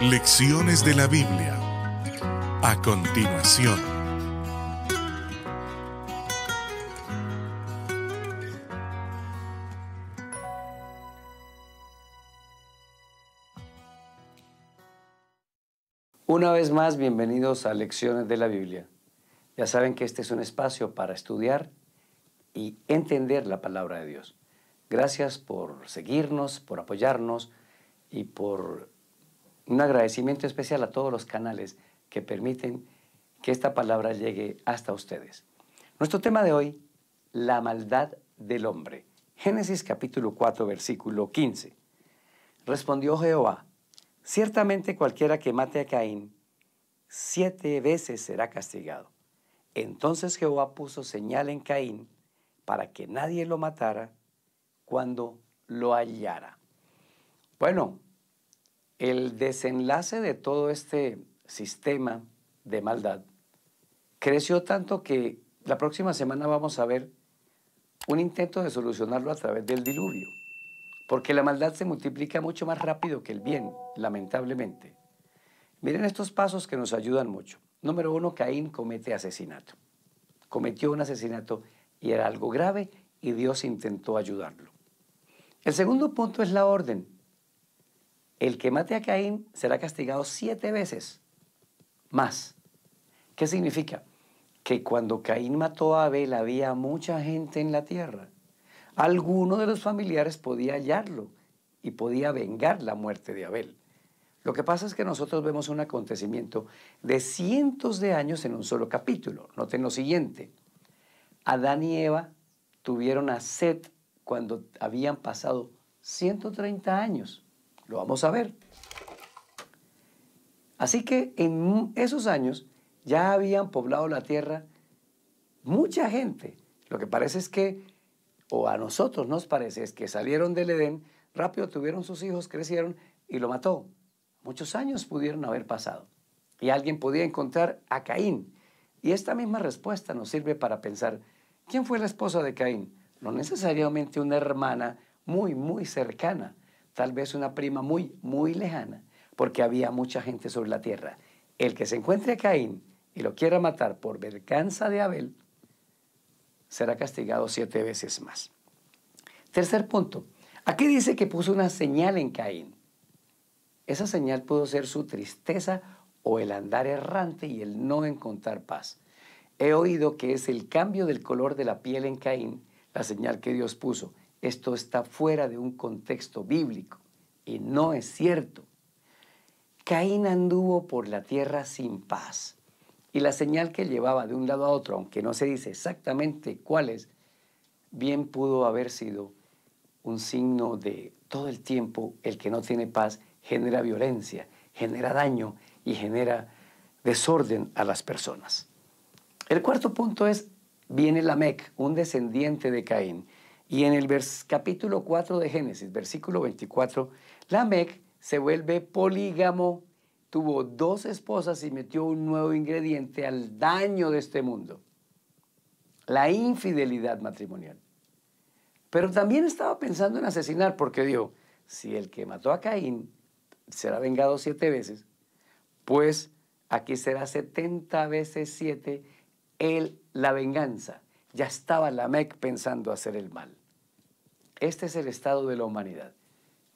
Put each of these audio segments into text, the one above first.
Lecciones de la Biblia. A continuación. Una vez más, bienvenidos a Lecciones de la Biblia. Ya saben que este es un espacio para estudiar y entender la palabra de Dios. Gracias por seguirnos, por apoyarnos y por un agradecimiento especial a todos los canales que permiten que esta palabra llegue hasta ustedes. Nuestro tema de hoy, la maldad del hombre. Génesis capítulo 4, versículo 15. Respondió Jehová, ciertamente cualquiera que mate a Caín, siete veces será castigado. Entonces Jehová puso señal en Caín para que nadie lo matara cuando lo hallara. Bueno, el desenlace de todo este sistema de maldad creció tanto que la próxima semana vamos a ver un intento de solucionarlo a través del diluvio, porque la maldad se multiplica mucho más rápido que el bien, lamentablemente. Miren estos pasos que nos ayudan mucho. Número uno, Caín comete asesinato. Cometió un asesinato y era algo grave y Dios intentó ayudarlo. El segundo punto es la orden el que mate a Caín será castigado siete veces más. ¿Qué significa? Que cuando Caín mató a Abel había mucha gente en la tierra. Alguno de los familiares podía hallarlo y podía vengar la muerte de Abel. Lo que pasa es que nosotros vemos un acontecimiento de cientos de años en un solo capítulo. Noten lo siguiente. Adán y Eva tuvieron a Seth cuando habían pasado 130 años. Lo vamos a ver. Así que en esos años ya habían poblado la tierra mucha gente. Lo que parece es que, o a nosotros nos parece, es que salieron del Edén, rápido tuvieron sus hijos, crecieron y lo mató. Muchos años pudieron haber pasado. Y alguien podía encontrar a Caín. Y esta misma respuesta nos sirve para pensar, ¿quién fue la esposa de Caín? No necesariamente una hermana muy, muy cercana, tal vez una prima muy, muy lejana, porque había mucha gente sobre la tierra. El que se encuentre a Caín y lo quiera matar por vergüenza de Abel, será castigado siete veces más. Tercer punto, aquí dice que puso una señal en Caín. Esa señal pudo ser su tristeza o el andar errante y el no encontrar paz. He oído que es el cambio del color de la piel en Caín, la señal que Dios puso esto está fuera de un contexto bíblico y no es cierto. Caín anduvo por la tierra sin paz y la señal que llevaba de un lado a otro, aunque no se dice exactamente cuál es, bien pudo haber sido un signo de todo el tiempo el que no tiene paz genera violencia, genera daño y genera desorden a las personas. El cuarto punto es, viene Lamec, un descendiente de Caín, y en el capítulo 4 de Génesis, versículo 24, Lamec se vuelve polígamo, tuvo dos esposas y metió un nuevo ingrediente al daño de este mundo, la infidelidad matrimonial. Pero también estaba pensando en asesinar porque dijo, si el que mató a Caín será vengado siete veces, pues aquí será setenta veces siete el, la venganza. Ya estaba mec pensando hacer el mal. Este es el estado de la humanidad.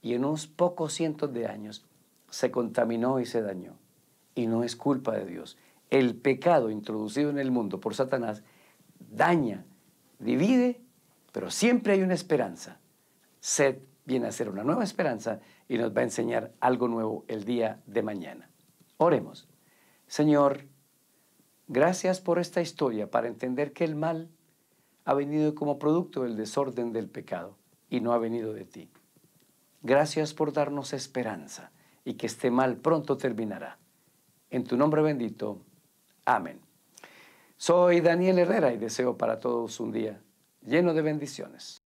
Y en unos pocos cientos de años se contaminó y se dañó. Y no es culpa de Dios. El pecado introducido en el mundo por Satanás daña, divide, pero siempre hay una esperanza. Sed viene a ser una nueva esperanza y nos va a enseñar algo nuevo el día de mañana. Oremos. Señor, gracias por esta historia para entender que el mal ha venido como producto del desorden del pecado y no ha venido de ti. Gracias por darnos esperanza y que este mal pronto terminará. En tu nombre bendito. Amén. Soy Daniel Herrera y deseo para todos un día lleno de bendiciones.